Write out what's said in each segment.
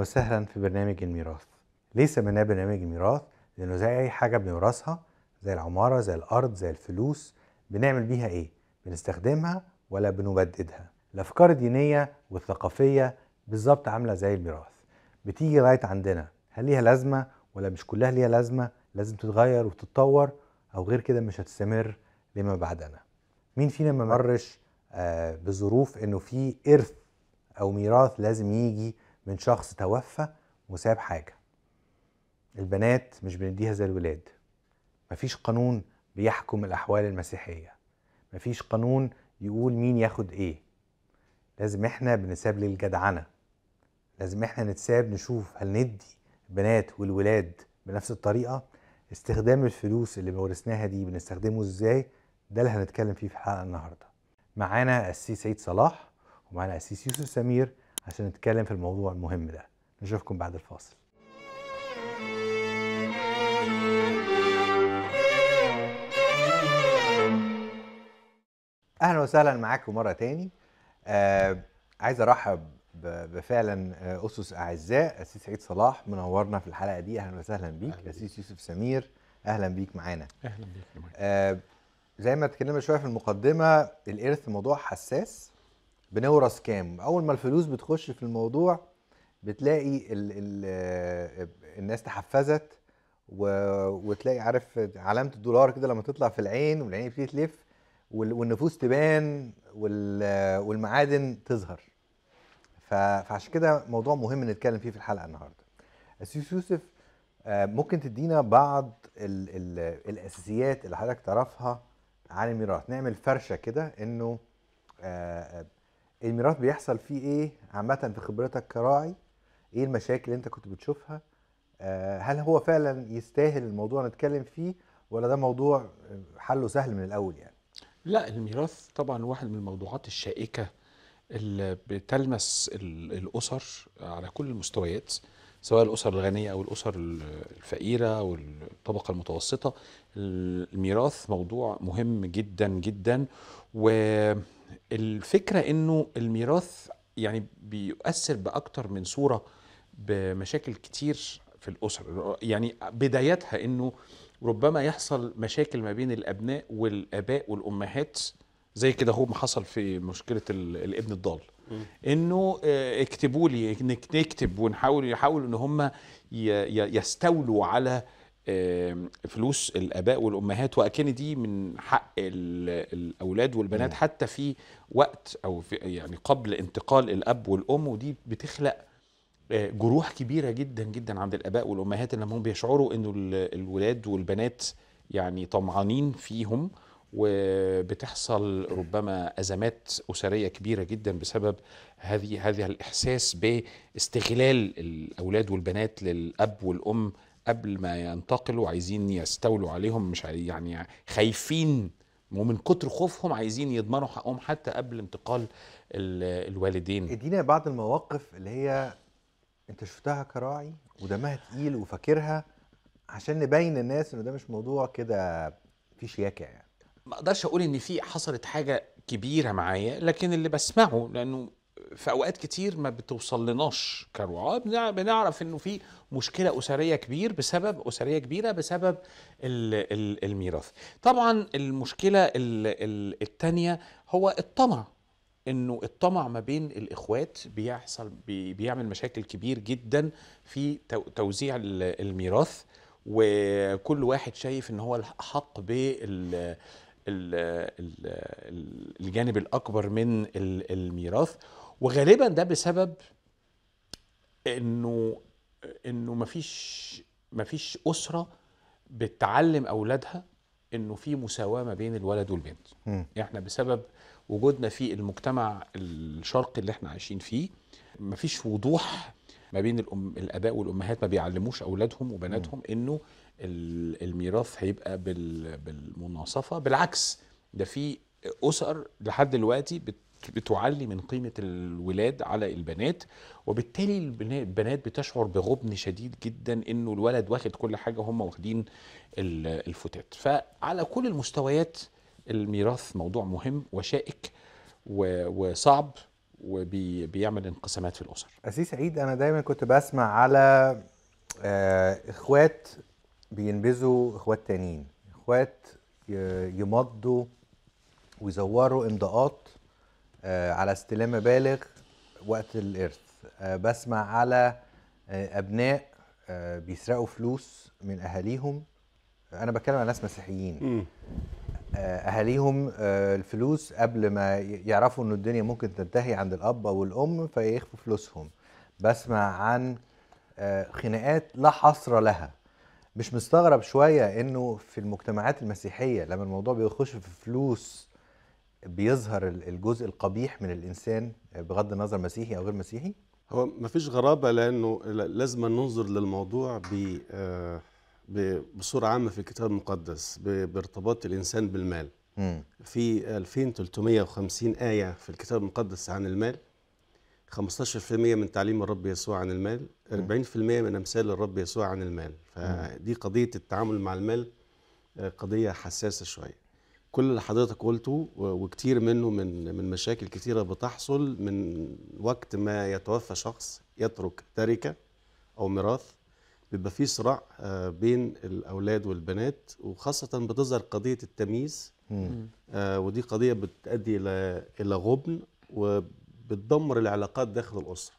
وسهلا في برنامج الميراث ليس سميناه برنامج الميراث لانه زي اي حاجه بنورثها زي العماره زي الارض زي الفلوس بنعمل بيها ايه بنستخدمها ولا بنبددها الافكار الدينيه والثقافيه بالظبط عامله زي الميراث بتيجي لغايه عندنا هل ليها لازمه ولا مش كلها ليها لازمه لازم تتغير وتتطور او غير كده مش هتستمر لما بعدنا مين فينا ما مرش آه بظروف انه في ارث او ميراث لازم يجي من شخص توفى وساب حاجة البنات مش بنديها زي الولاد مفيش قانون بيحكم الأحوال المسيحية مفيش قانون يقول مين ياخد ايه لازم احنا بنساب للجدعنة لازم احنا نتساب نشوف هل ندي البنات والولاد بنفس الطريقة استخدام الفلوس اللي ورثناها دي بنستخدمه ازاي ده اللي هنتكلم فيه في الحلقة النهاردة معانا السيد سعيد صلاح ومعانا السيد يوسف سمير عشان نتكلم في الموضوع المهم ده نشوفكم بعد الفاصل اهلا وسهلا معاكم مره تاني آه عايز ارحب بفعلا آه، اسس اعزاء اسيس سعيد صلاح منورنا في الحلقه دي اهلا وسهلا بيك اسيس يوسف سمير اهلا بيك معانا اهلا بيك آه زي ما اتكلمنا شويه في المقدمه الارث موضوع حساس بنورث كام اول ما الفلوس بتخش في الموضوع بتلاقي ال ال آه، الناس تحفزت و... وتلاقي عارف علامه الدولار كده لما تطلع في العين والعين بتبتدي تلف وال... والنفوس تبان وال... والمعادن تظهر ف... فعشان كده موضوع مهم نتكلم فيه في الحلقه النهارده اسيس يوسف آه، ممكن تدينا بعض ال... ال... الاساسيات اللي حضرتك تعرفها عن الميراث نعمل فرشه كده انه آه، الميراث بيحصل فيه ايه عامه في خبرتك كراعي ايه المشاكل اللي انت كنت بتشوفها آه، هل هو فعلا يستاهل الموضوع نتكلم فيه ولا ده موضوع حله سهل من الاول يعني لا الميراث طبعا واحد من الموضوعات الشائكه اللي بتلمس الاسر على كل المستويات سواء الاسر الغنيه او الاسر الفقيره او الطبقه المتوسطه الميراث موضوع مهم جدا جدا و الفكره انه الميراث يعني بيؤثر باكتر من صوره بمشاكل كتير في الاسر يعني بدايتها انه ربما يحصل مشاكل ما بين الابناء والاباء والامهات زي كده هو ما حصل في مشكله الابن الضال انه آه، اكتبوا لي نكتب ونحاول يحاولوا ان هم يستولوا على فلوس الاباء والامهات واكن دي من حق الاولاد والبنات حتى في وقت او في يعني قبل انتقال الاب والام ودي بتخلق آه، جروح كبيره جدا جدا عند الاباء والامهات انهم بيشعروا انه الولاد والبنات يعني طمعانين فيهم وبتحصل ربما ازمات اسريه كبيره جدا بسبب هذه هذا الاحساس باستغلال الاولاد والبنات للاب والام قبل ما ينتقلوا عايزين يستولوا عليهم مش يعني خايفين ومن كتر خوفهم عايزين يضمنوا حقهم حتى قبل انتقال الوالدين ادينا بعض المواقف اللي هي انت شفتها كراعي ودمها تقيل وفاكرها عشان نبين الناس انه ده مش موضوع كده في شياكه يعني ما اقدرش اقول ان في حصلت حاجه كبيره معايا لكن اللي بسمعه لانه في اوقات كتير ما بتوصل لناش كرعاه بنعرف انه في مشكله اسريه كبير بسبب اسريه كبيره بسبب الميراث طبعا المشكله الثانيه هو الطمع انه الطمع ما بين الاخوات بيحصل بيعمل مشاكل كبير جدا في توزيع الميراث وكل واحد شايف ان هو الحق بال الجانب الاكبر من الميراث وغالبا ده بسبب انه انه مفيش مفيش اسره بتعلم اولادها انه في مساواه ما بين الولد والبنت م. احنا بسبب وجودنا في المجتمع الشرقي اللي احنا عايشين فيه مفيش وضوح ما بين الأم الاباء والامهات ما بيعلموش اولادهم وبناتهم انه الميراث هيبقى بالمناصفه بالعكس ده في اسر لحد دلوقتي بت بتعلي من قيمة الولاد على البنات وبالتالي البنات بتشعر بغبن شديد جدا انه الولد واخد كل حاجة هم واخدين الفتات فعلى كل المستويات الميراث موضوع مهم وشائك وصعب وبيعمل انقسامات في الاسر اسيس سعيد انا دايما كنت بسمع على آه، اخوات بينبذوا اخوات تانيين اخوات يمضوا ويزوروا امضاءات آه، على استلام مبالغ وقت الارث آه، بسمع على آه، ابناء بيسرقوا فلوس من اهاليهم انا بتكلم عن ناس مسيحيين اهاليهم الفلوس قبل ما يعرفوا ان الدنيا ممكن تنتهي عند الاب او الام فيخفوا فلوسهم بسمع عن خناقات لا حصر لها مش مستغرب شويه انه في المجتمعات المسيحيه لما الموضوع بيخش في فلوس بيظهر الجزء القبيح من الانسان بغض النظر مسيحي او غير مسيحي؟ هو ما فيش غرابه لانه لازم ننظر للموضوع آه، ب بصوره عامه في الكتاب المقدس بارتباط الانسان بالمال. م. في 2350 ايه في الكتاب المقدس عن المال 15% من تعليم الرب يسوع عن المال 40% من امثال الرب يسوع عن المال فدي قضيه التعامل مع المال آه، قضيه حساسه شويه كل اللي حضرتك قلته وكتير منه من من مشاكل كتيره بتحصل من وقت ما يتوفى شخص يترك تركه او ميراث بيبقى في صراع آه، بين الاولاد والبنات وخاصه بتظهر قضيه التمييز آه، ودي قضيه بتؤدي الى الى غبن وبتدمر العلاقات داخل الاسره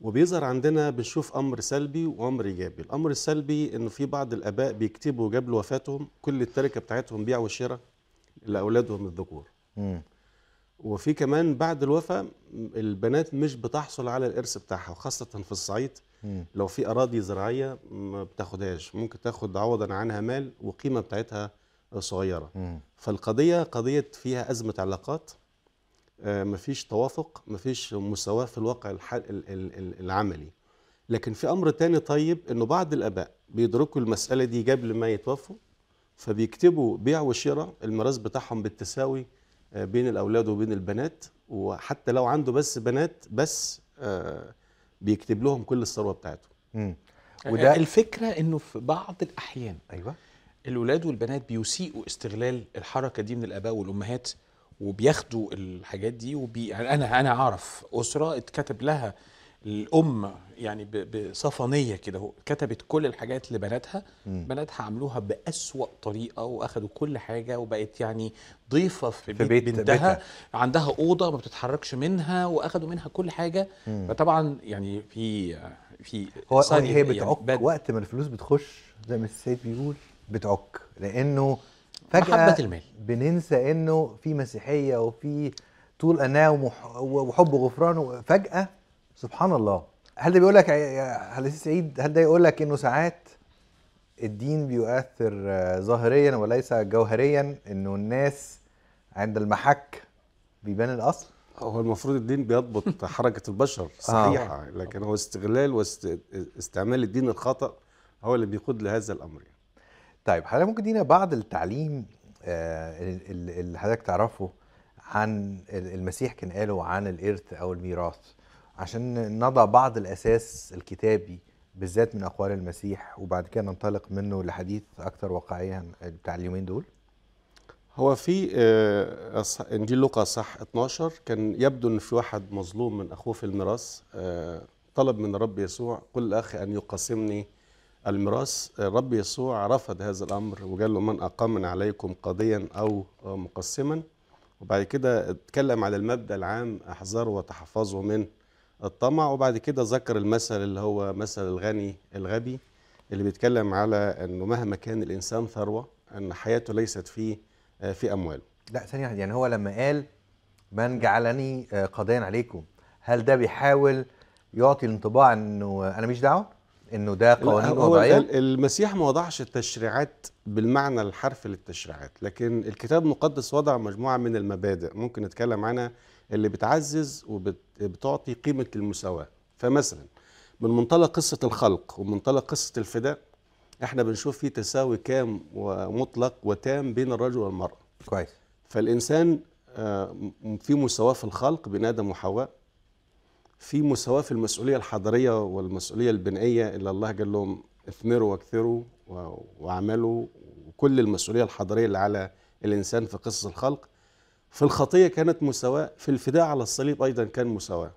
وبيظهر عندنا بنشوف امر سلبي وامر ايجابي الامر السلبي انه في بعض الاباء بيكتبوا قبل وفاتهم كل التركه بتاعتهم بيع وشراء لاولادهم الذكور وفي كمان بعد الوفاه البنات مش بتحصل على الارث بتاعها وخاصه في الصعيد مم. لو في اراضي زراعيه ما بتاخدهاش ممكن تاخد عوضا عنها مال وقيمه بتاعتها صغيره مم. فالقضيه قضيه فيها ازمه علاقات آه، مفيش توافق مفيش مساواة في الواقع العملي لكن في أمر تاني طيب أنه بعض الآباء بيدركوا المسألة دي قبل ما يتوفوا فبيكتبوا بيع وشراء الميراث بتاعهم بالتساوي آه، بين الأولاد وبين البنات وحتى لو عنده بس بنات بس آه، بيكتب لهم كل الثروة بتاعته وده الفكرة أنه في بعض الأحيان أيوة الولاد والبنات بيسيئوا استغلال الحركة دي من الآباء والأمهات وبياخدوا الحاجات دي وبي... يعني انا انا اعرف اسره اتكتب لها الام يعني ب... بصفنيه كده كتبت كل الحاجات لبناتها م. بناتها عملوها باسوا طريقه واخدوا كل حاجه وبقت يعني ضيفه في, في بيت, بيت بنتها بيتها. عندها اوضه ما بتتحركش منها واخدوا منها كل حاجه م. فطبعا يعني في في هو هي بتعك يعني بد... وقت ما الفلوس بتخش زي ما السيد بيقول بتعك لانه فجاه محبه المال بننسى انه في مسيحيه وفي طول اناه وحب غفران فجاه سبحان الله هل ده بيقول لك هل سعيد هل ده يقول لك انه ساعات الدين بيؤثر ظاهريا وليس جوهريا انه الناس عند المحك بيبان الاصل هو المفروض الدين بيضبط حركه البشر صحيحه آه. لكن هو استغلال واستعمال الدين الخطا هو اللي بيقود لهذا الامر يعني. طيب حضرتك ممكن دينا بعض التعليم آه، اللي حضرتك تعرفه عن المسيح كان قاله عن الإرث أو الميراث عشان نضع بعض الأساس الكتابي بالذات من أقوال المسيح وبعد كده ننطلق منه لحديث أكثر واقعيا بتاع اليومين دول هو في آه، انجيل لوقا صح 12 كان يبدو ان في واحد مظلوم من اخوه في الميراث آه، طلب من الرب يسوع قل اخي ان يقاسمني الميراث الرب يسوع رفض هذا الامر وقال له من اقام عليكم قاضيا او مقسما وبعد كده اتكلم على المبدا العام احذروا وتحفظوا من الطمع وبعد كده ذكر المثل اللي هو مثل الغني الغبي اللي بيتكلم على انه مهما كان الانسان ثروه ان حياته ليست في آه، في امواله لا ثانيه يعني هو لما قال من جعلني آه، قاضيا عليكم هل ده بيحاول يعطي الانطباع انه انا مش دعوه انه ده قوانين وضعيه المسيح ما وضعش التشريعات بالمعنى الحرفي للتشريعات لكن الكتاب المقدس وضع مجموعه من المبادئ ممكن نتكلم عنها اللي بتعزز وبتعطي قيمه المساواه فمثلا من منطلق قصه الخلق ومنطلق قصه الفداء احنا بنشوف في تساوي كام ومطلق وتام بين الرجل والمراه كويس فالانسان آه، في مساواه في الخلق بين ادم وحواء في مساواه في المسؤوليه الحضاريه والمسؤوليه البنائيه اللي الله قال لهم اثمروا واكثروا واعملوا وكل المسؤوليه الحضاريه اللي على الانسان في قصص الخلق في الخطيه كانت مساواه في الفداء على الصليب ايضا كان مساواه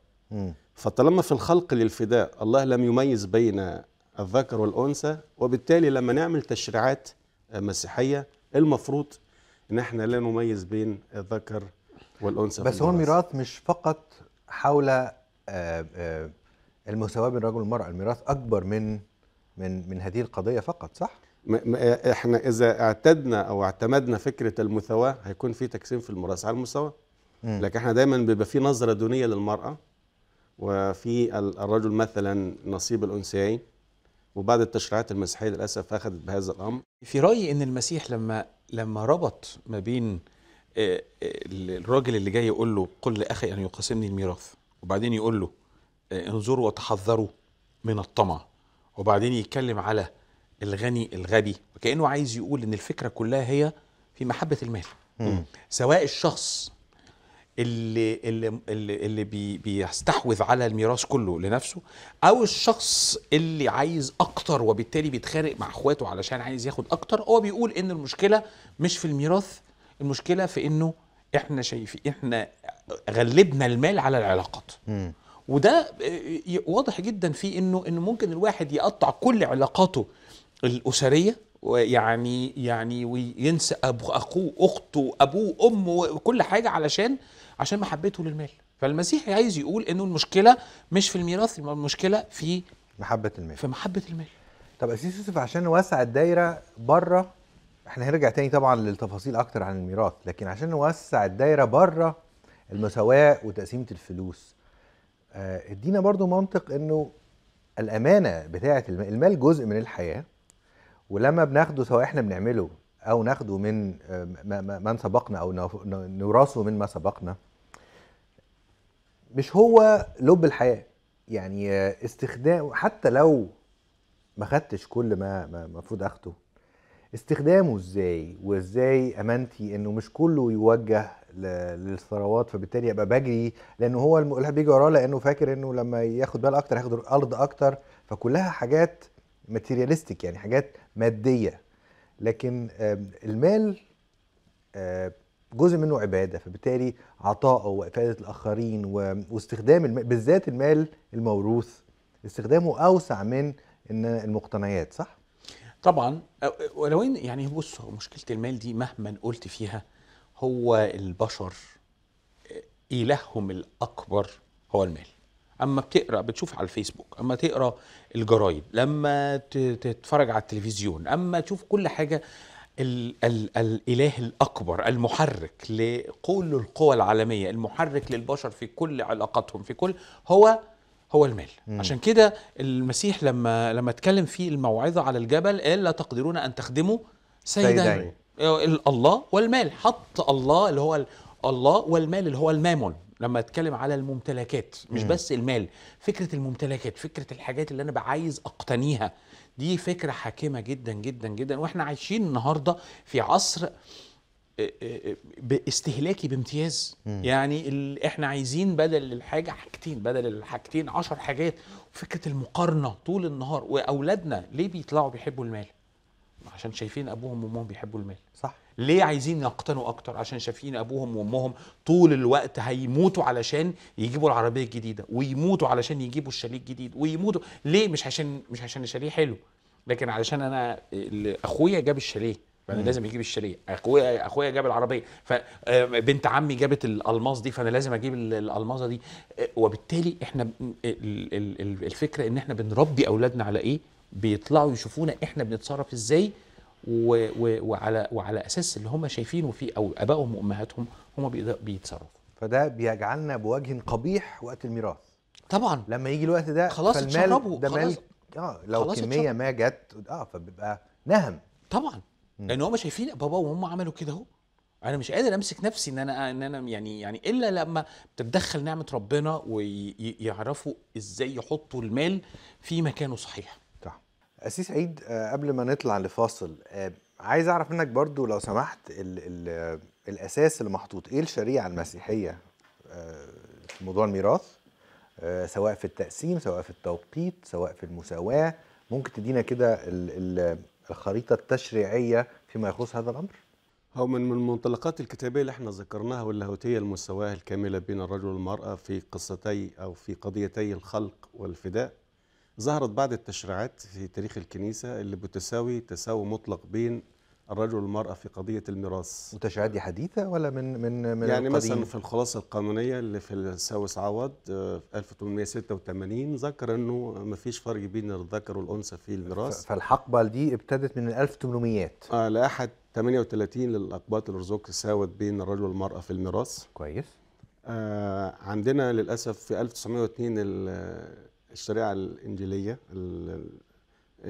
فطالما في الخلق للفداء الله لم يميز بين الذكر والانثى وبالتالي لما نعمل تشريعات آه، مسيحيه المفروض ان احنا لا نميز بين الذكر والانثى بس هو الميراث مش فقط حول آه، آه، المساواه بين الرجل والمراه الميراث اكبر من من من هذه القضيه فقط صح احنا اذا اعتدنا او اعتمدنا فكره المساواه هيكون في تقسيم في الميراث على المساواه لكن احنا دايما بيبقى في نظره دونيه للمراه وفي الرجل مثلا نصيب الانثيين وبعد التشريعات المسيحيه للاسف اخذت بهذا الامر في رايي ان المسيح لما لما ربط ما بين آه، الراجل اللي جاي يقول له قل لاخي ان يقاسمني الميراث وبعدين يقول له آه، انظروا وتحذروا من الطمع وبعدين يتكلم على الغني الغبي وكانه عايز يقول ان الفكره كلها هي في محبه المال مم. سواء الشخص اللي اللي اللي بي بيستحوذ على الميراث كله لنفسه او الشخص اللي عايز اكتر وبالتالي بيتخانق مع اخواته علشان عايز ياخد اكتر هو بيقول ان المشكله مش في الميراث المشكله في انه احنا شايفين احنا غلبنا المال على العلاقات وده واضح جدا في انه انه ممكن الواحد يقطع كل علاقاته الاسريه ويعني يعني وينسى أبو اخوه اخته ابوه امه كل حاجه علشان عشان محبته للمال فالمسيح عايز يقول انه المشكله مش في الميراث المشكله في محبه المال في محبه المال طب اسيس يوسف عشان نوسع الدايره بره احنا هنرجع تاني طبعا للتفاصيل اكتر عن الميراث لكن عشان نوسع الدايره بره المساواه وتقسيمه الفلوس آه، ادينا برضو منطق انه الامانه بتاعه المال, المال جزء من الحياه ولما بناخده سواء احنا بنعمله او ناخده من آه، من سبقنا او نورثه من ما سبقنا مش هو لب الحياه يعني استخدام حتى لو ما خدتش كل ما المفروض اخده استخدامه ازاي وازاي امانتي انه مش كله يوجه للثروات فبالتالي ابقى بجري لان هو اللي بيجي وراه لانه فاكر انه لما ياخد بال اكتر هياخد الارض اكتر فكلها حاجات ماتيرياليستيك يعني حاجات ماديه لكن المال جزء منه عباده فبالتالي عطائه وافاده الاخرين واستخدام المال بالذات المال الموروث استخدامه اوسع من ان المقتنيات صح طبعا ولو ان يعني بص مشكله المال دي مهما قلت فيها هو البشر آه، الههم الاكبر هو المال اما بتقرا بتشوف على الفيسبوك اما تقرا الجرايد لما تتفرج على التلفزيون اما تشوف كل حاجه الـ الـ الاله الاكبر المحرك لكل القوى العالميه المحرك للبشر في كل علاقاتهم في كل هو هو المال مم. عشان كده المسيح لما لما اتكلم في الموعظه على الجبل قال لا تقدرون ان تخدموا سيدين آه، الله والمال حط الله اللي هو الله والمال اللي هو المامون لما اتكلم على الممتلكات مش مم. بس المال فكره الممتلكات فكره الحاجات اللي انا عايز اقتنيها دي فكره حاكمه جدا جدا جدا واحنا عايشين النهارده في عصر آه، آه، باستهلاكي بامتياز مم. يعني احنا عايزين بدل الحاجه حاجتين بدل الحاجتين عشر حاجات فكره المقارنه طول النهار واولادنا ليه بيطلعوا بيحبوا المال عشان شايفين ابوهم وامهم بيحبوا المال صح ليه عايزين يقتنوا اكتر عشان شايفين ابوهم وامهم طول الوقت هيموتوا علشان يجيبوا العربيه الجديده ويموتوا علشان يجيبوا الشاليه الجديد ويموتوا ليه مش عشان مش عشان الشاليه حلو لكن علشان انا اخويا جاب الشاليه فانا لازم اجيب الشاليه اخويا اخويا جاب العربيه فبنت آه، عمي جابت الالماس دي فانا لازم اجيب الالماسه دي آه، وبالتالي احنا الفكره ان احنا بنربي اولادنا على ايه بيطلعوا يشوفونا احنا بنتصرف ازاي وعلى وعلى اساس اللي هم شايفينه فيه او ابائهم وامهاتهم هم بيتصرفوا فده بيجعلنا بوجه قبيح وقت الميراث طبعا لما يجي الوقت ده خلاص تشربه ده خلاص مال اه لو كميه ما جت اه فبيبقى نهم طبعا لان هم شايفين بابا وهم عملوا كده اهو انا مش قادر امسك نفسي ان انا ان انا يعني يعني الا لما تتدخل نعمه ربنا ويعرفوا ازاي يحطوا المال في مكانه صحيح صح اسيس عيد آه، قبل ما نطلع لفاصل آه، عايز اعرف منك برضو لو سمحت الـ الـ الاساس اللي محطوط ايه الشريعه المسيحيه آه، في موضوع الميراث سواء في التقسيم سواء في التوقيت سواء في المساواه ممكن تدينا كده في الخريطه التشريعيه فيما يخص هذا الامر؟ هو من من منطلقات الكتابيه اللي احنا ذكرناها واللاهوتيه المساواه الكامله بين الرجل والمراه في قصتي او في قضيتي الخلق والفداء ظهرت بعض التشريعات في تاريخ الكنيسه اللي بتساوي تساوي مطلق بين الرجل والمرأة في قضية الميراث التشريعات دي حديثة ولا من من من يعني القديم؟ مثلا في الخلاصة القانونية اللي في الساوس عوض آه، في 1886 ذكر انه ما فيش فرق بين الذكر والأنثى في الميراث فالحقبة دي ابتدت من 1800 اه لأحد 38 للأقباط الأرزوك ساوت بين الرجل والمرأة في الميراث كويس آه عندنا للأسف في 1902 الشريعة الإنجيلية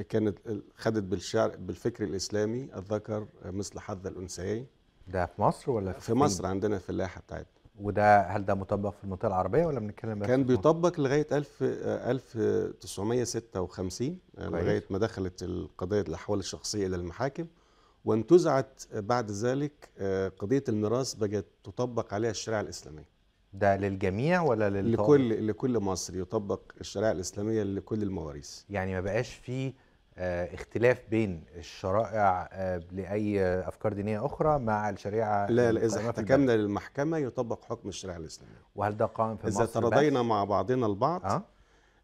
كانت خدت بالشعر بالفكر الاسلامي الذكر مثل حظ الانثيين ده في مصر ولا في, في مصر عندنا في اللائحه بتاعتنا وده هل ده مطبق في المنطقه العربيه ولا بنتكلم كان بيطبق لغايه 1000 1956 لغايه ما دخلت قضيه الاحوال الشخصيه الى المحاكم وانتزعت بعد ذلك آه، قضيه الميراث بقت تطبق عليها الشريعه الاسلاميه ده للجميع ولا للطالب؟ لكل لكل مصري يطبق الشرائع الاسلاميه لكل المواريث يعني ما بقاش في آه، اختلاف بين الشرائع آه، لاي افكار دينيه اخرى مع الشريعه لا لا اذا احتكمنا للمحكمه يطبق حكم الشريعه الاسلاميه وهل ده قائم في اذا تراضينا مع بعضنا البعض أه؟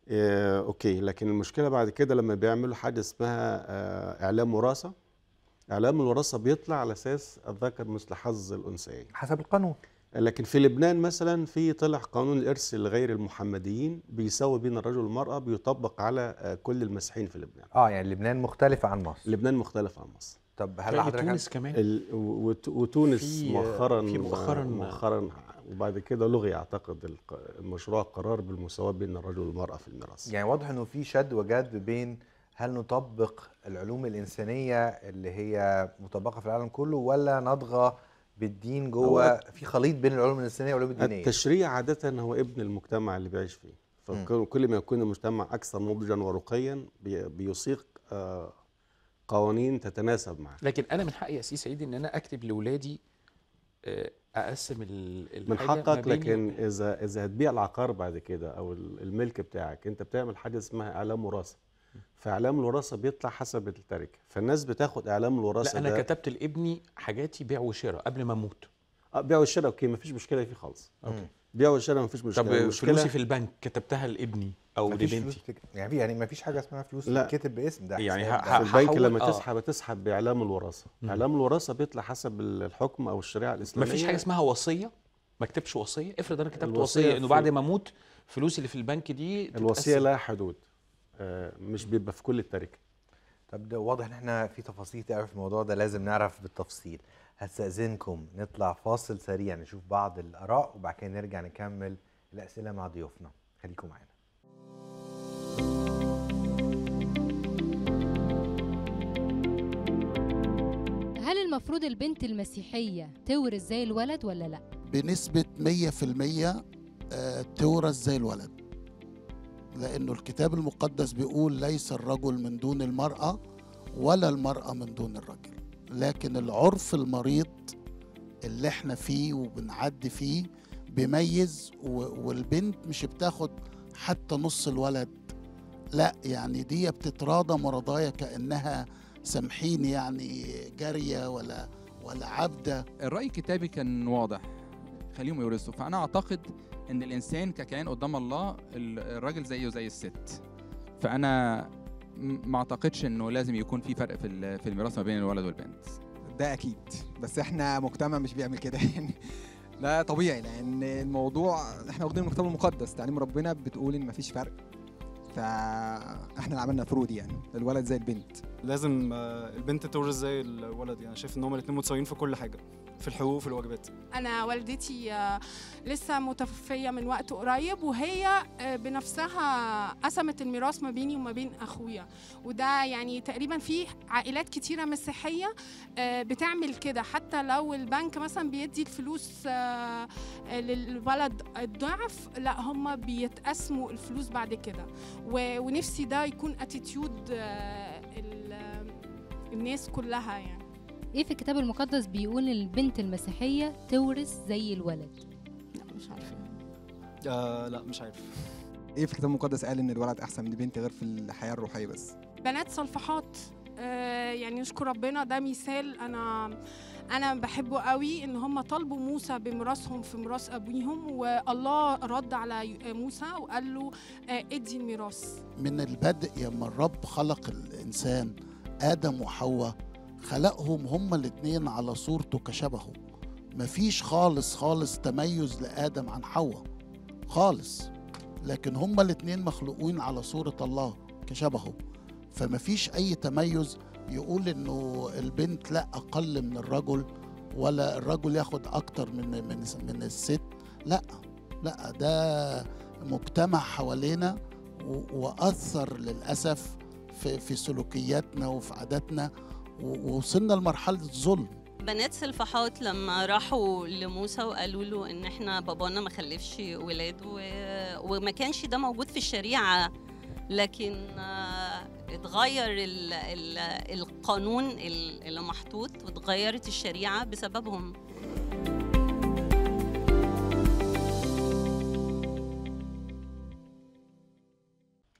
إيه اوكي لكن المشكله بعد كده لما بيعملوا حاجه اسمها آه اعلام وراثه اعلام الوراثه بيطلع على اساس الذكر مثل حظ الانثيين حسب القانون لكن في لبنان مثلا في طلع قانون الارث لغير المحمديين بيساوي بين الرجل والمراه بيطبق على آه، كل المسيحيين في لبنان اه يعني لبنان مختلف عن مصر لبنان مختلف عن مصر طب هل طيب، حضرتك تونس كمان وتونس آه، مؤخرا مؤخرا آه. مؤخرا وبعد كده لغي اعتقد المشروع قرار بالمساواه بين الرجل والمراه في الميراث يعني واضح انه في شد وجد بين هل نطبق العلوم الانسانيه اللي هي مطبقه في العالم كله ولا نضغط بالدين جوه في خليط بين العلوم الانسانيه والعلوم الدينيه التشريع عاده هو ابن المجتمع اللي بيعيش فيه فكل ما يكون المجتمع اكثر نضجا ورقيا بيصيغ آه، قوانين تتناسب معه لكن انا من حقي يا سي سعيد ان انا اكتب لاولادي آه، اقسم من حقك لكن اذا اذا هتبيع العقار بعد كده او الملك بتاعك انت بتعمل حاجه اسمها اعلام وراثه فاعلام الوراثه بيطلع حسب التركه فالناس بتاخد اعلام الوراثه لا انا كتبت لابني حاجاتي بيع وشراء قبل ما اموت اه بيع وشراء اوكي مفيش مشكله فيه خالص اوكي بيع وشراء مفيش مشكله طب فلوسي في البنك كتبتها لابني او لبنتي يعني يعني مفيش حاجه اسمها فلوس تتكتب باسم ده يعني ه... في البنك حول... لما تسحب آه. تسحب باعلام الوراثه اعلام الوراثه بيطلع حسب الحكم او الشريعه الاسلاميه مفيش حاجه اسمها وصيه ما اكتبش وصيه افرض انا كتبت وصيه انه بعد ما اموت فلوسي اللي في البنك دي الوصيه لها حدود آه، مش بيبقى في كل التركه طب ده واضح ان احنا في تفاصيل كتير في الموضوع ده لازم نعرف بالتفصيل هستأذنكم نطلع فاصل سريع نشوف بعض الآراء وبعد كده نرجع نكمل الأسئلة مع ضيوفنا خليكم معانا هل المفروض البنت المسيحية تورث زي الولد ولا لا؟ بنسبة 100% آه، تورث زي الولد لأنه الكتاب المقدس بيقول ليس الرجل من دون المرأة ولا المرأة من دون الرجل لكن العرف المريض اللي احنا فيه وبنعدي فيه بيميز والبنت مش بتاخد حتى نص الولد لا يعني دي بتتراضى مرضايا كأنها سامحيني يعني جارية ولا ولا عبدة الرأي الكتابي كان واضح خليهم يورثوا فأنا أعتقد ان الانسان ككيان قدام الله الراجل زيه زي الست فانا ما اعتقدش انه لازم يكون في فرق في في الميراث ما بين الولد والبنت ده اكيد بس احنا مجتمع مش بيعمل كده يعني لا طبيعي لان الموضوع احنا واخدين الكتاب المقدس تعليم ربنا بتقول ان مفيش فرق فاحنا اللي عملنا فروض يعني الولد زي البنت لازم آه، البنت تورث زي الولد يعني شايف ان هما الاثنين متساويين في كل حاجه في الحقوق وفي الواجبات انا والدتي آه، لسه متوفيه من وقت قريب وهي آه، بنفسها قسمت الميراث ما بيني وما بين اخويا وده يعني تقريبا في عائلات كتيره مسيحيه بتعمل كده حتى لو البنك مثلا بيدي الفلوس للولد الضعف لا هم بيتقسموا الفلوس بعد كده ونفسي ده يكون اتيتيود آه، آه، الناس كلها يعني ايه في الكتاب المقدس بيقول البنت المسيحيه تورث زي الولد لا مش عارفه آه لا مش عارف ايه في الكتاب المقدس قال ان الولد احسن من البنت غير في الحياه الروحيه بس بنات صلفحات آه، يعني نشكر ربنا ده مثال انا انا بحبه قوي ان هم طلبوا موسى بميراثهم في ميراث ابيهم والله رد على آه، موسى وقال له آه، ادي الميراث من البدء لما الرب خلق الانسان ادم وحواء خلقهم هما الاثنين على صورته كشبهه مفيش خالص خالص تميز لادم عن حواء خالص لكن هما الاثنين مخلوقين على صوره الله كشبهه فما فيش أي تميز يقول إنه البنت لا أقل من الرجل ولا الرجل ياخد أكتر من من من الست لا لا ده مجتمع حوالينا وأثر للأسف في في سلوكياتنا وفي عاداتنا ووصلنا لمرحلة الظلم بنات سلفحات لما راحوا لموسى وقالوا له ان احنا بابانا ما خلفش ولاد وما كانش ده موجود في الشريعه لكن اتغير القانون اللي محطوط واتغيرت الشريعه بسببهم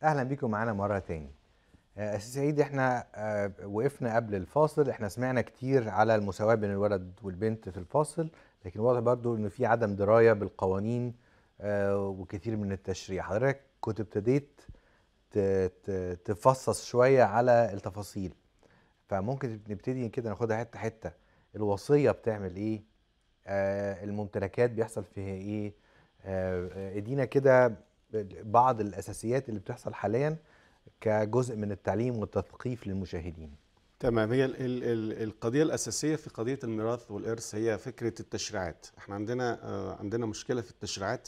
اهلا بيكم معانا مره تاني آه، استاذ سعيد احنا آه، وقفنا قبل الفاصل احنا سمعنا كتير على المساواه بين الولد والبنت في الفاصل لكن واضح برضو انه في عدم درايه بالقوانين آه، وكثير من التشريع حضرتك كنت ابتديت تفصص شويه على التفاصيل فممكن نبتدي كده ناخدها حته حته الوصيه بتعمل ايه آه الممتلكات بيحصل فيها ايه آه ادينا كده بعض الاساسيات اللي بتحصل حاليا كجزء من التعليم والتثقيف للمشاهدين تمام هي القضية الأساسية في قضية الميراث والإرث هي فكرة التشريعات، احنا عندنا آه، عندنا مشكلة في التشريعات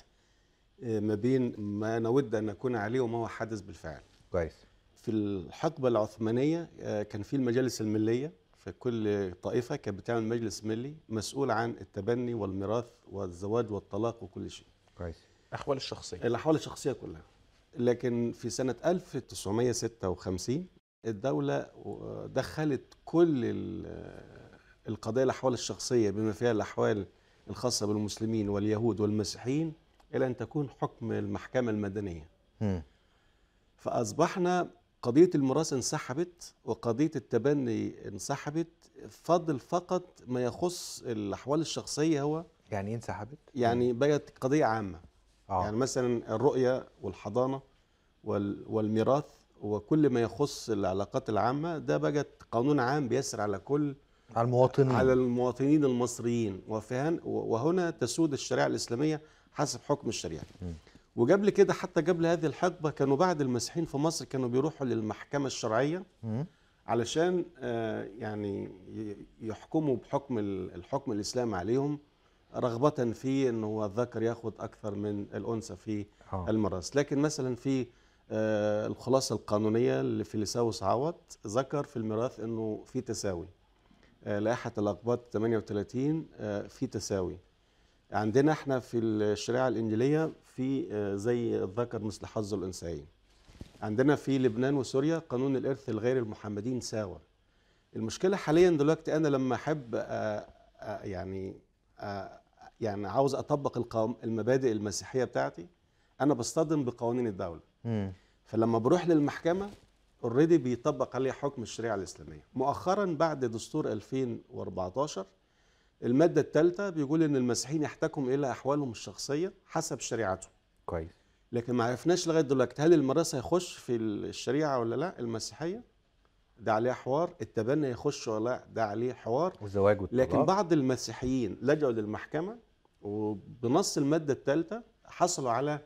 آه، ما بين ما نود ان نكون عليه وما هو حدث بالفعل كويس في الحقبه العثمانيه آه، كان في المجالس المليه فكل طائفه كانت بتعمل مجلس ملي مسؤول عن التبني والميراث والزواج والطلاق وكل شيء كويس الاحوال الشخصيه الاحوال الشخصيه كلها لكن في سنه 1956 الدوله آه، دخلت كل القضايا الاحوال الشخصيه بما فيها الاحوال الخاصه بالمسلمين واليهود والمسيحيين إلى أن تكون حكم المحكمة المدنية فأصبحنا قضية المراس انسحبت وقضية التبني انسحبت فضل فقط ما يخص الأحوال الشخصية هو يعني ايه انسحبت؟ يعني بقت قضية عامة آه. يعني مثلا الرؤية والحضانة والميراث وكل ما يخص العلاقات العامة ده بقت قانون عام بيسر على كل على المواطنين على المواطنين المصريين وفهن وهنا تسود الشريعة الإسلامية حسب حكم الشريعه وقبل كده حتى قبل هذه الحقبه كانوا بعد المسيحيين في مصر كانوا بيروحوا للمحكمه الشرعيه علشان آه، يعني يحكموا بحكم الحكم الاسلامي عليهم رغبه في ان هو الذكر ياخد اكثر من الانثى في آه. المراس لكن مثلا في آه، الخلاصه القانونيه اللي في لساوس عوض ذكر في الميراث انه في تساوي لائحه الاقباط 38 في تساوي عندنا احنا في الشريعه الانجيليه في آه، زي الذكر مثل حظ الانثيين عندنا في لبنان وسوريا قانون الارث لغير المحمدين ساوى المشكله حاليا دلوقتي انا لما احب آه، آه، يعني يعني عاوز اطبق القوم المبادئ المسيحيه بتاعتي انا بصطدم بقوانين الدوله فلما بروح للمحكمه اوريدي بيطبق عليه حكم الشريعه الاسلاميه مؤخرا بعد دستور 2014 الماده الثالثه بيقول ان المسيحيين يحتكم الى احوالهم الشخصيه حسب شريعتهم كويس لكن ما عرفناش لغايه دلوقتي هل المراس هيخش في الشريعه ولا لا المسيحيه ده عليه حوار التبني يخش ولا لا ده عليه حوار والزواج والطلاق لكن بعض المسيحيين لجأوا للمحكمه وبنص الماده الثالثه حصلوا على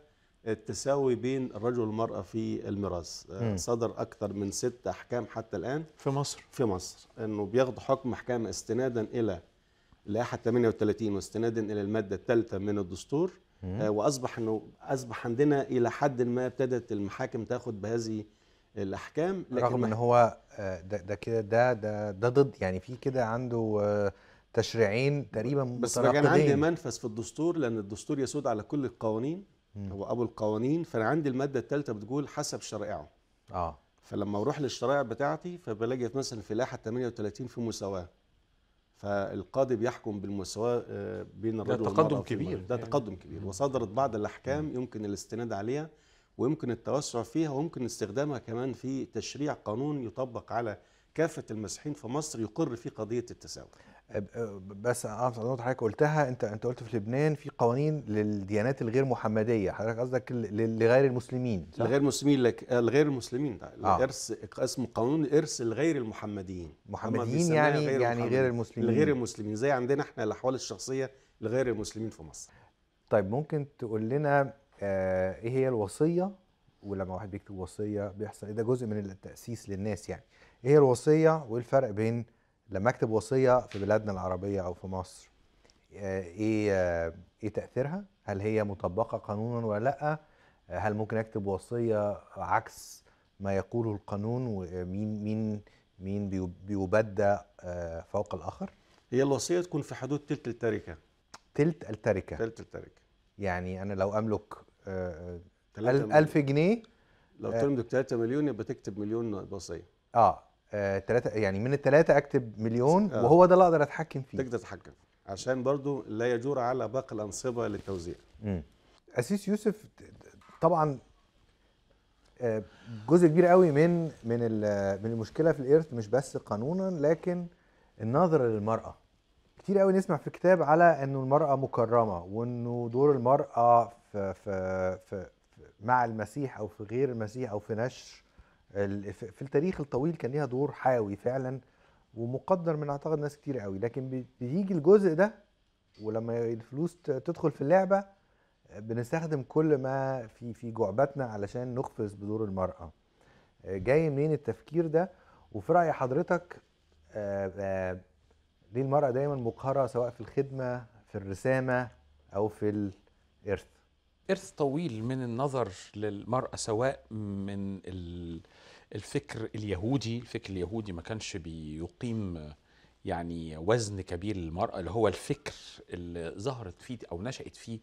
التساوي بين الرجل والمرأة في الميراث آه، صدر أكثر من ست أحكام حتى الآن في مصر في مصر أنه بياخدوا حكم محكمة استنادا إلى لائحه 38 واستنادا إلى المادة الثالثة من الدستور آه، واصبح انه اصبح عندنا الى حد ما ابتدت المحاكم تاخد بهذه الاحكام لكن رغم ان هو آه، ده ده كده ده ده ضد يعني في كده عنده آه، تشريعين تقريبا بس كان عندي منفذ في الدستور لان الدستور يسود على كل القوانين مم. هو ابو القوانين فانا عندي الماده الثالثه بتقول حسب شرائعه اه فلما اروح للشرائع بتاعتي فبلاقي مثلا في لائحه 38 في مساواه فالقاضي بيحكم بالمساواة آه، بين الرجل والمرأة ده تقدم كبير ده يعني. تقدم كبير وصدرت بعض الأحكام يمكن الاستناد عليها ويمكن التوسع فيها ويمكن استخدامها كمان في تشريع قانون يطبق على كافة المسيحيين في مصر يقر في قضية التساوي أه، بس اقصد نقطه حضرتك قلتها انت انت قلت في لبنان في قوانين للديانات الغير محمديه حضرتك قصدك لغير المسلمين صح؟ لغير المسلمين لك لغير المسلمين الارث آه. الارث اسمه قانون الارث لغير المحمديين محمديين يعني غير يعني غير المسلمين لغير المسلمين زي عندنا احنا الاحوال الشخصيه لغير المسلمين في مصر طيب ممكن تقول لنا آه ايه هي الوصيه ولما واحد بيكتب وصيه بيحصل ايه ده جزء من التاسيس للناس يعني ايه هي الوصيه وايه الفرق بين لما اكتب وصيه في بلادنا العربيه او في مصر آه، ايه آه، ايه تاثيرها هل هي مطبقه قانونا ولا لا هل ممكن اكتب وصيه عكس ما يقوله القانون ومين آه، مين مين بيبدا فوق الاخر هي الوصيه تكون في حدود تلت التركه تلت التركه تلت التركه يعني انا لو املك 1000 جنيه لو تملك 3 مليون يبقى تكتب مليون وصيه اه ثلاثة آه، يعني من الثلاثة اكتب مليون آه. وهو ده اللي اقدر اتحكم فيه تقدر تتحكم عشان برضو لا يجور على باقي الانصبة للتوزيع مم. اسيس يوسف طبعا آه، جزء كبير قوي من من من المشكله في الارث مش بس قانونا لكن النظره للمراه كتير قوي نسمع في الكتاب على انه المراه مكرمه وانه دور المراه في في, في مع المسيح او في غير المسيح او في نشر في التاريخ الطويل كان ليها دور حيوي فعلا ومقدر من اعتقد ناس كتير قوي لكن بيجي الجزء ده ولما الفلوس تدخل في اللعبه بنستخدم كل ما في في جعبتنا علشان نخفز بدور المراه آه، جاي منين التفكير ده وفي راي حضرتك آه، آه، ليه المراه دايما مقهره سواء في الخدمه في الرسامه او في الارث ارث طويل من النظر للمراه سواء من ال... الفكر اليهودي الفكر اليهودي ما كانش بيقيم يعني وزن كبير للمرأة اللي هو الفكر اللي ظهرت فيه أو نشأت فيه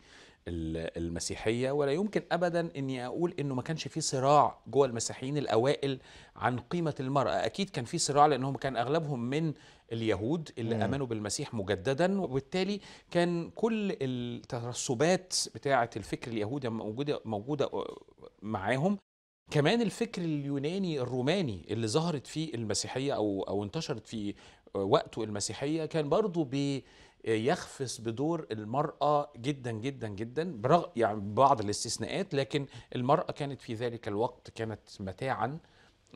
المسيحية ولا يمكن أبدا أني أقول أنه ما كانش فيه صراع جوه المسيحيين الأوائل عن قيمة المرأة أكيد كان فيه صراع لأنهم كان أغلبهم من اليهود اللي مم. امنوا بالمسيح مجددا وبالتالي كان كل الترسبات بتاعه الفكر اليهودي موجوده موجوده معاهم كمان الفكر اليوناني الروماني اللي ظهرت فيه المسيحيه او او انتشرت في وقته المسيحيه كان برضه بي يخفص بدور المرأة جدا جدا جدا برغم يعني بعض الاستثناءات لكن المرأة كانت في ذلك الوقت كانت متاعا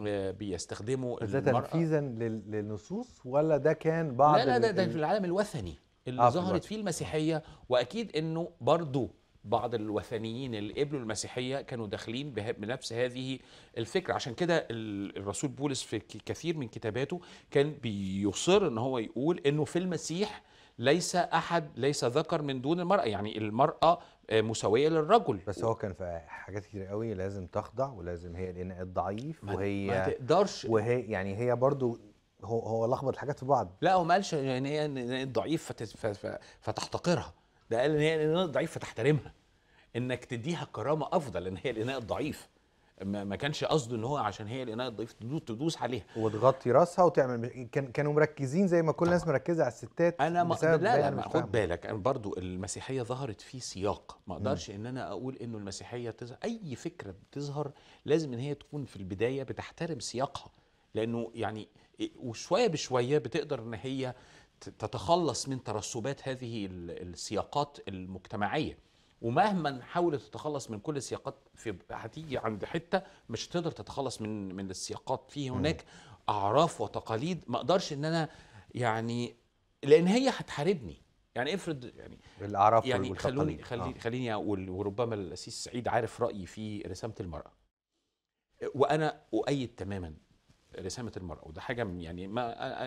آه، بيستخدموا ده تنفيذا للنصوص ولا ده كان بعض لا لا ده, ده في العالم الوثني اللي آه، ظهرت فيه المسيحية وأكيد أنه برضه بعض الوثنيين اللي قبلوا المسيحيه كانوا داخلين بنفس هذه الفكره عشان كده الرسول بولس في كثير من كتاباته كان بيصر ان هو يقول انه في المسيح ليس احد ليس ذكر من دون المراه يعني المراه مساويه للرجل بس هو كان في حاجات كتير قوي لازم تخضع ولازم هي الاناء الضعيف وهي ما تقدرش وهي يعني هي برضو هو هو لخبط الحاجات في بعض لا هو ما قالش ان هي ضعيف فتحتقرها ده قال ان هي الاناء الضعيف فتحترمها انك تديها كرامه افضل ان هي الاناء الضعيف ما كانش قصده ان هو عشان هي الاناء الضعيف تدوس عليها وتغطي راسها وتعمل كان كانوا مركزين زي ما كل الناس مركزه على الستات انا ما لا لا, لا خد بالك انا برضو المسيحيه ظهرت في سياق ما اقدرش ان انا اقول انه المسيحيه تظهر اي فكره بتظهر لازم ان هي تكون في البدايه بتحترم سياقها لانه يعني وشويه بشويه بتقدر ان هي تتخلص من ترسبات هذه السياقات المجتمعيه ومهما حاولت تتخلص من كل السياقات في هتيجي عند حته مش هتقدر تتخلص من من السياقات في هناك اعراف وتقاليد ما اقدرش ان انا يعني لان هي هتحاربني يعني افرض يعني الاعراف يعني خلوني خليني, آه. خليني اقول وربما الاسيس سعيد عارف رايي في رسامه المراه وانا اؤيد تماما رسامه المراه وده حاجه يعني ما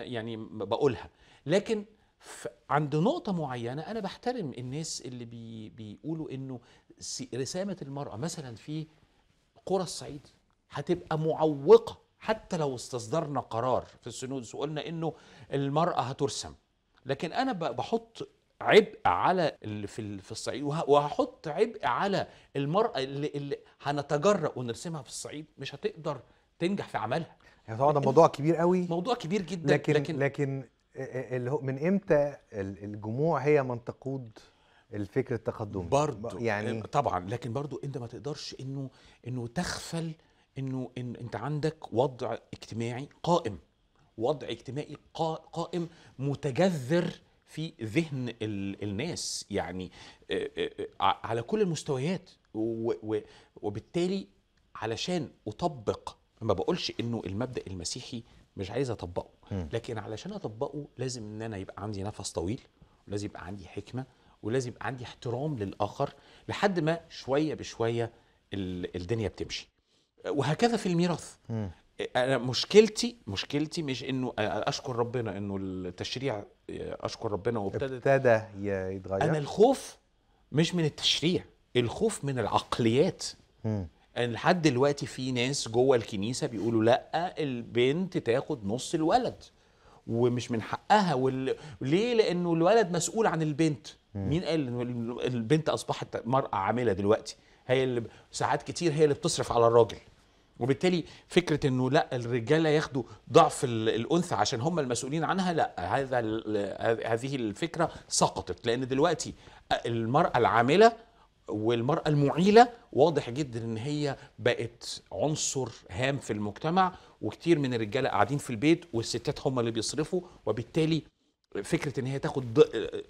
يعني بقولها لكن عند نقطه معينه انا بحترم الناس اللي بي بيقولوا انه رسامه المراه مثلا في قرى الصعيد هتبقى معوقه حتى لو استصدرنا قرار في السنودس وقلنا انه المراه هترسم لكن انا بحط عبء على اللي في في الصعيد وهحط عبء على المراه اللي, اللي هنتجرأ ونرسمها في الصعيد مش هتقدر تنجح في عملها يعني طبعا ده موضوع كبير قوي موضوع كبير جدا لكن لكن, لكن اللي هو من امتى الجموع هي من تقود الفكر التقدمي برضه يعني آه، طبعا لكن برضه انت ما تقدرش انه انه تغفل انه إن انت عندك وضع اجتماعي قائم وضع اجتماعي قائم متجذر في ذهن الناس يعني آه، آه، على كل المستويات وبالتالي علشان اطبق ما بقولش انه المبدا المسيحي مش عايز اطبقه لكن علشان اطبقه لازم ان انا يبقى عندي نفس طويل ولازم يبقى عندي حكمه ولازم يبقى عندي احترام للاخر لحد ما شويه بشويه الدنيا بتمشي وهكذا في الميراث انا مشكلتي مشكلتي مش انه اشكر ربنا انه التشريع اشكر ربنا وابتدى ابتدى يتغير انا الخوف مش من التشريع الخوف من العقليات م. يعني لحد دلوقتي في ناس جوه الكنيسه بيقولوا لا البنت تاخد نص الولد ومش من حقها وال... ليه لانه الولد مسؤول عن البنت م. مين قال البنت اصبحت مراه عامله دلوقتي هي اللي ساعات كتير هي اللي بتصرف على الراجل وبالتالي فكره انه لا الرجاله ياخدوا ضعف الانثى عشان هم المسؤولين عنها لا هذا هذه الفكره سقطت لان دلوقتي المراه العامله والمرأة المعيلة واضح جدا ان هي بقت عنصر هام في المجتمع وكتير من الرجالة قاعدين في البيت والستات هم اللي بيصرفوا وبالتالي فكرة ان هي تاخد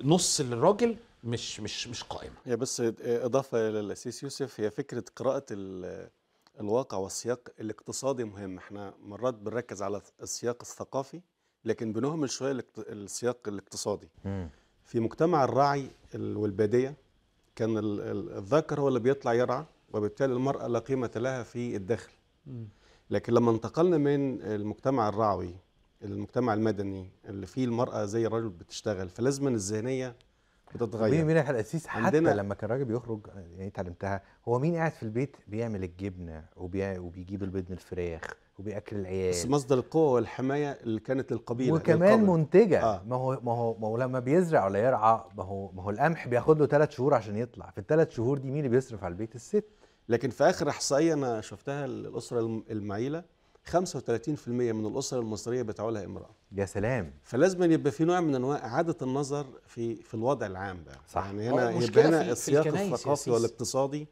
نص للراجل مش مش مش قائمة هي بس اضافة للأسيس يوسف هي فكرة قراءة الواقع والسياق الاقتصادي مهم احنا مرات بنركز على السياق الثقافي لكن بنهمل شوية السياق الاقتصادي في مجتمع الراعي والبادية كان الذكر هو اللي بيطلع يرعى وبالتالي المرأة لا قيمة لها في الدخل لكن لما انتقلنا من المجتمع الرعوي المجتمع المدني اللي فيه المرأة زي الرجل بتشتغل فلازم الذهنية بتتغير مين مين الاسيس حتى عندنا... لما كان الراجل بيخرج يعني اتعلمتها هو مين قاعد في البيت بيعمل الجبنه وبي... وبيجيب البيض من الفراخ وبياكل العيال بس مصدر القوه والحمايه اللي كانت للقبيله وكمان للقبل. منتجه آه. ما هو ما هو ما هو لما بيزرع ولا يرعى ما هو ما هو القمح بياخد له ثلاث شهور عشان يطلع في الثلاث شهور دي مين اللي بيصرف على البيت الست لكن في اخر احصائيه انا شفتها الاسره المعيله 35% من الاسر المصريه بتعولها امراه يا سلام فلازم يبقى في نوع من انواع اعاده النظر في في الوضع العام بقى صح يعني هنا يبقى هنا السياق الثقافي والاقتصادي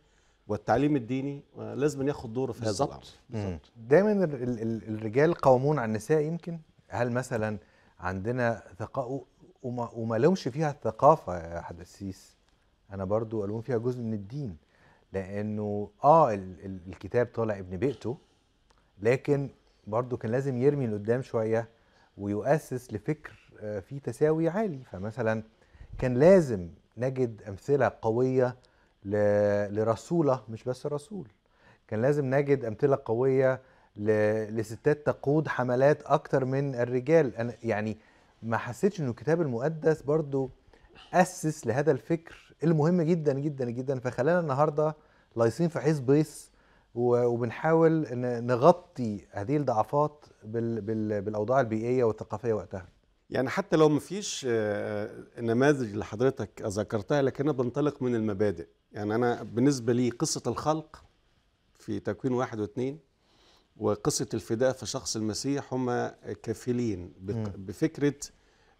والتعليم الديني لازم ياخد دوره في هذا الامر بالظبط دايما الرجال قوامون على النساء يمكن هل مثلا عندنا ثقافه وما, وما لومش فيها الثقافه يا حدسيس انا برضو الوم فيها جزء من الدين لانه اه الكتاب طالع ابن بيئته لكن برضه كان لازم يرمي لقدام شويه ويؤسس لفكر آه، فيه تساوي عالي فمثلا كان لازم نجد امثله قويه لرسوله مش بس رسول كان لازم نجد امثله قويه لستات تقود حملات اكتر من الرجال انا يعني ما حسيتش انه الكتاب المقدس برضو اسس لهذا الفكر المهم جدا جدا جدا فخلانا النهارده لايصين في حيث بيص وبنحاول نغطي هذه الضعفات بالاوضاع البيئيه والثقافيه وقتها يعني حتى لو ما فيش آه، آه، نماذج اللي حضرتك ذكرتها لكن انا بنطلق من المبادئ يعني انا بالنسبه لي قصه الخلق في تكوين واحد واثنين وقصه الفداء في شخص المسيح هم كفيلين بفكره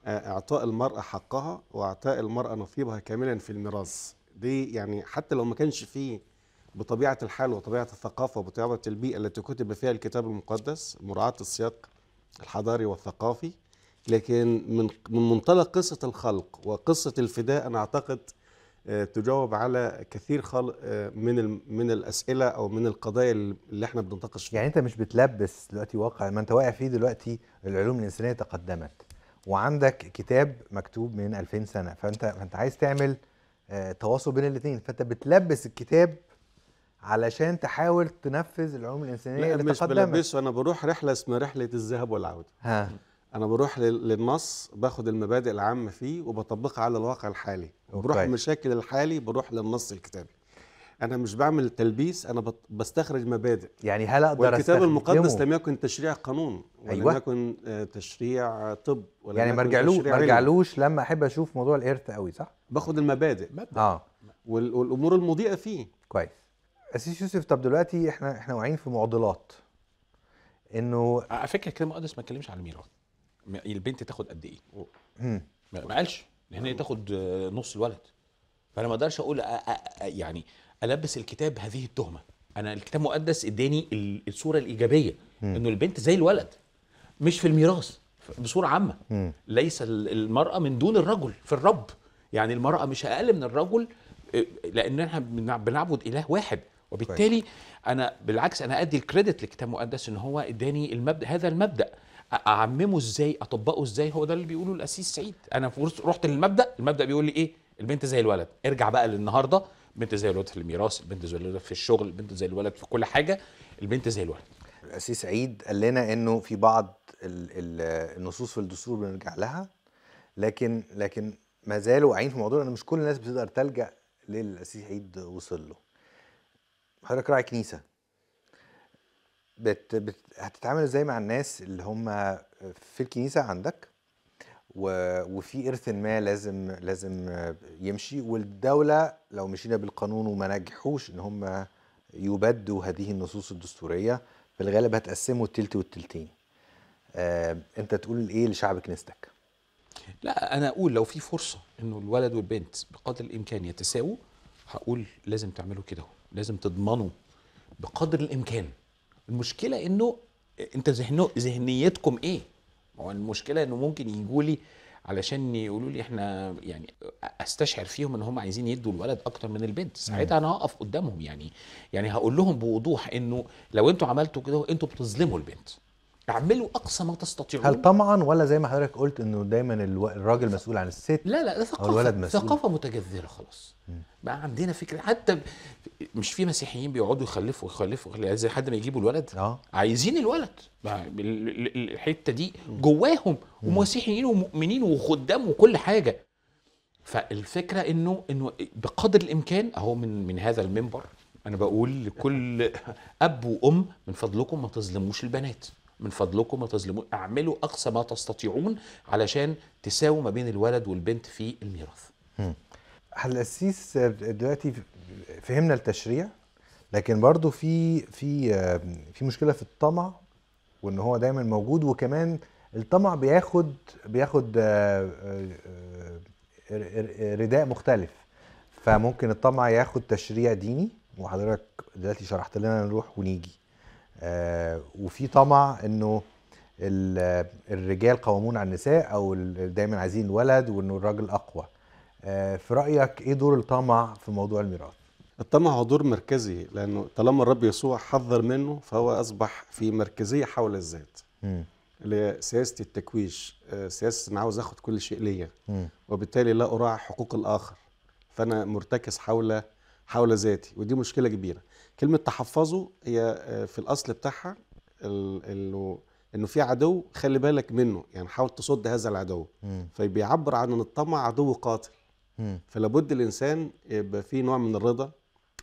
آه، اعطاء المراه حقها واعطاء المراه نصيبها كاملا في الميراث دي يعني حتى لو ما كانش فيه بطبيعة الحال وطبيعة الثقافة وبطبيعة البيئة التي كتب فيها الكتاب المقدس مراعاة السياق الحضاري والثقافي لكن من من منطلق قصة الخلق وقصة الفداء أنا أعتقد آه، تجاوب على كثير خلق آه، من من الاسئله او من القضايا اللي احنا بنناقش فيها. يعني انت مش بتلبس دلوقتي واقع ما انت واقع فيه دلوقتي العلوم الانسانيه تقدمت وعندك كتاب مكتوب من 2000 سنه فانت فانت عايز تعمل آه، تواصل بين الاثنين فانت بتلبس الكتاب علشان تحاول تنفذ العلوم الانسانيه اللي مش بلبسه انا بروح رحله اسمها رحله الذهاب والعوده ها انا بروح للنص باخد المبادئ العامه فيه وبطبقها على الواقع الحالي أوكي. بروح المشاكل الحالي بروح للنص الكتابي انا مش بعمل تلبيس انا بستخرج مبادئ يعني هل اقدر والكتاب المقدس لم يكن تشريع قانون ولم أيوة. يكن آه، تشريع طب ولم يعني ما رجعلوش ما رجعلوش لما احب اشوف موضوع الارث قوي صح باخد المبادئ مبدأ. اه والامور المضيئه فيه كويس أسيس يوسف طب دلوقتي احنا احنا واعيين في معضلات انه على فكره كده مقدس ما اتكلمش عن الميراث البنت تاخد قد ايه؟ ما قالش هنا تاخد آه، نص الولد فانا ما اقدرش اقول أ آه، أ آه، أ يعني البس الكتاب هذه التهمه انا الكتاب مقدس اداني الصوره الايجابيه انه البنت زي الولد مش في الميراث بصوره عامه ليس المراه من دون الرجل في الرب يعني المراه مش اقل من الرجل لان احنا بنعبد اله واحد وبالتالي كويس. انا بالعكس انا ادي الكريدت لكتاب مقدس ان هو اداني المبدا هذا المبدا اعممه ازاي اطبقه ازاي هو ده اللي بيقوله الاسيس سعيد انا رحت للمبدا المبدا بيقول لي ايه البنت زي الولد ارجع بقى للنهارده البنت زي الولد في الميراث البنت زي الولد في الشغل البنت زي الولد في كل حاجه البنت زي الولد الاسيس سعيد قال لنا انه في بعض النصوص في الدستور بنرجع لها لكن لكن ما زالوا واعيين في الموضوع ان مش كل الناس بتقدر تلجا للاسيس سعيد وصل له حضرتك راعي كنيسه بت بت هتتعامل ازاي مع الناس اللي هم في الكنيسه عندك و... وفي ارث ما لازم لازم يمشي والدوله لو مشينا بالقانون وما نجحوش ان هم يبدوا هذه النصوص الدستوريه في الغالب هتقسموا التلت والتلتين آه، انت تقول ايه لشعب كنيستك لا انا اقول لو في فرصه انه الولد والبنت بقدر الامكان يتساووا هقول لازم تعملوا كده لازم تضمنه بقدر الامكان المشكله انه انت ذهنه ذهنيتكم ايه هو المشكله انه ممكن يجوا لي علشان يقولوا لي احنا يعني استشعر فيهم ان هم عايزين يدوا الولد اكتر من البنت ساعتها انا هقف قدامهم يعني يعني هقول لهم بوضوح انه لو انتوا عملتوا كده انتوا بتظلموا البنت اعملوا اقصى ما تستطيعون هل طمعا ولا زي ما حضرتك قلت انه دايما الراجل مسؤول عن الست لا لا ثقافه الولد مسؤول. ثقافه متجذره خلاص بقى عندنا فكره حتى مش في مسيحيين بيقعدوا يخلفوا يخلفوا يعني زي حد ما يجيبوا الولد آه. عايزين الولد الحته دي جواهم ومسيحيين ومؤمنين وخدام وكل حاجه فالفكره انه انه بقدر الامكان اهو من من هذا المنبر انا بقول لكل اب وام من فضلكم ما تظلموش البنات من فضلكم ما تظلموا اعملوا اقصى ما تستطيعون علشان تساووا ما بين الولد والبنت في الميراث القسيس دلوقتي فهمنا التشريع لكن برضو في في في مشكله في الطمع وان هو دايما موجود وكمان الطمع بياخد بياخد آه، آه، رداء مختلف فممكن الطمع ياخد تشريع ديني وحضرتك دلوقتي شرحت لنا نروح ونيجي آه، وفي طمع انه الرجال قوامون على النساء او دايما عايزين الولد وانه الراجل اقوى آه، في رايك ايه دور الطمع في موضوع الميراث الطمع هو دور مركزي لانه طالما الرب يسوع حذر منه فهو اصبح في مركزيه حول الذات اللي سياسه التكويش آه، سياسه انا عاوز اخد كل شيء ليا وبالتالي لا اراعي حقوق الاخر فانا مرتكز حول حول ذاتي ودي مشكله كبيره كلمه تحفظوا هي آه، في الاصل بتاعها انه انه في عدو خلي بالك منه يعني حاول تصد هذا العدو م. فبيعبر عن ان الطمع عدو قاتل مم. فلابد الانسان يبقى في نوع من الرضا